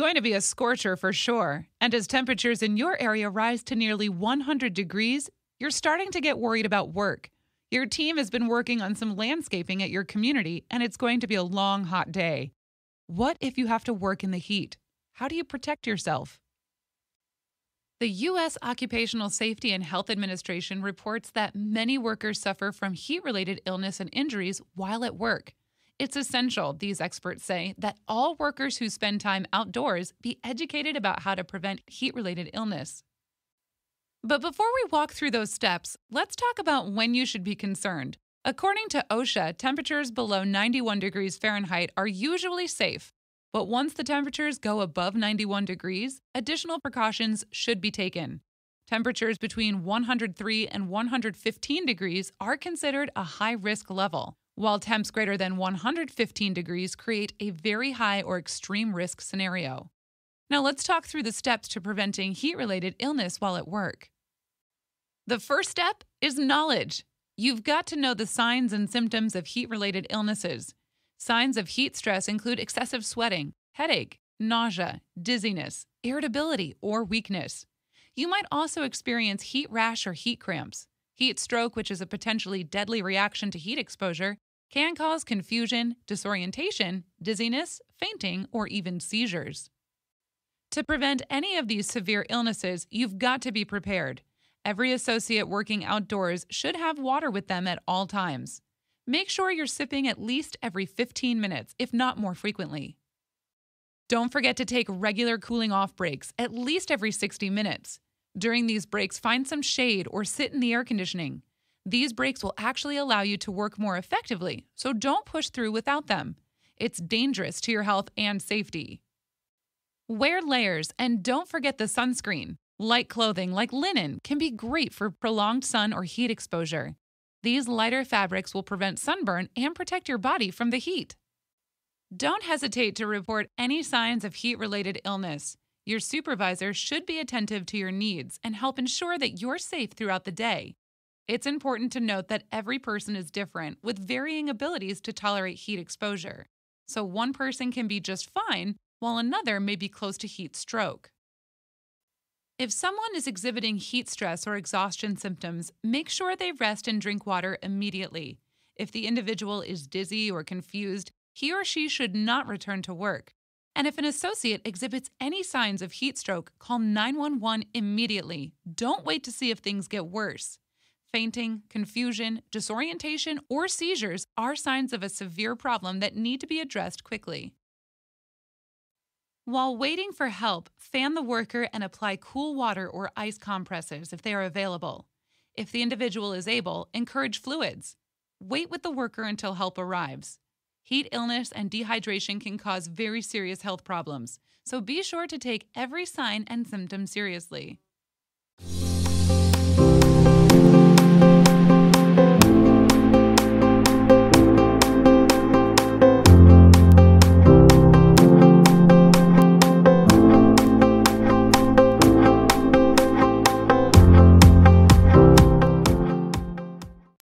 going to be a scorcher for sure. And as temperatures in your area rise to nearly 100 degrees, you're starting to get worried about work. Your team has been working on some landscaping at your community, and it's going to be a long, hot day. What if you have to work in the heat? How do you protect yourself? The U.S. Occupational Safety and Health Administration reports that many workers suffer from heat related illness and injuries while at work. It's essential, these experts say, that all workers who spend time outdoors be educated about how to prevent heat related illness. But before we walk through those steps, let's talk about when you should be concerned. According to OSHA, temperatures below 91 degrees Fahrenheit are usually safe, but once the temperatures go above 91 degrees, additional precautions should be taken. Temperatures between 103 and 115 degrees are considered a high risk level while temps greater than 115 degrees create a very high or extreme risk scenario. Now let's talk through the steps to preventing heat related illness while at work. The first step is knowledge. You've got to know the signs and symptoms of heat related illnesses. Signs of heat stress include excessive sweating, headache, nausea, dizziness, irritability, or weakness. You might also experience heat rash or heat cramps. Heat stroke, which is a potentially deadly reaction to heat exposure, can cause confusion, disorientation, dizziness, fainting, or even seizures. To prevent any of these severe illnesses, you've got to be prepared. Every associate working outdoors should have water with them at all times. Make sure you're sipping at least every 15 minutes, if not more frequently. Don't forget to take regular cooling off breaks, at least every 60 minutes. During these breaks, find some shade or sit in the air conditioning. These breaks will actually allow you to work more effectively, so don't push through without them. It's dangerous to your health and safety. Wear layers and don't forget the sunscreen. Light clothing like linen can be great for prolonged sun or heat exposure. These lighter fabrics will prevent sunburn and protect your body from the heat. Don't hesitate to report any signs of heat related illness. Your supervisor should be attentive to your needs and help ensure that you're safe throughout the day. It's important to note that every person is different, with varying abilities to tolerate heat exposure. So one person can be just fine, while another may be close to heat stroke. If someone is exhibiting heat stress or exhaustion symptoms, make sure they rest and drink water immediately. If the individual is dizzy or confused, he or she should not return to work. And if an associate exhibits any signs of heat stroke, call 911 immediately. Don't wait to see if things get worse fainting, confusion, disorientation, or seizures are signs of a severe problem that need to be addressed quickly. While waiting for help, fan the worker and apply cool water or ice compresses if they are available. If the individual is able, encourage fluids. Wait with the worker until help arrives. Heat illness and dehydration can cause very serious health problems, so be sure to take every sign and symptom seriously.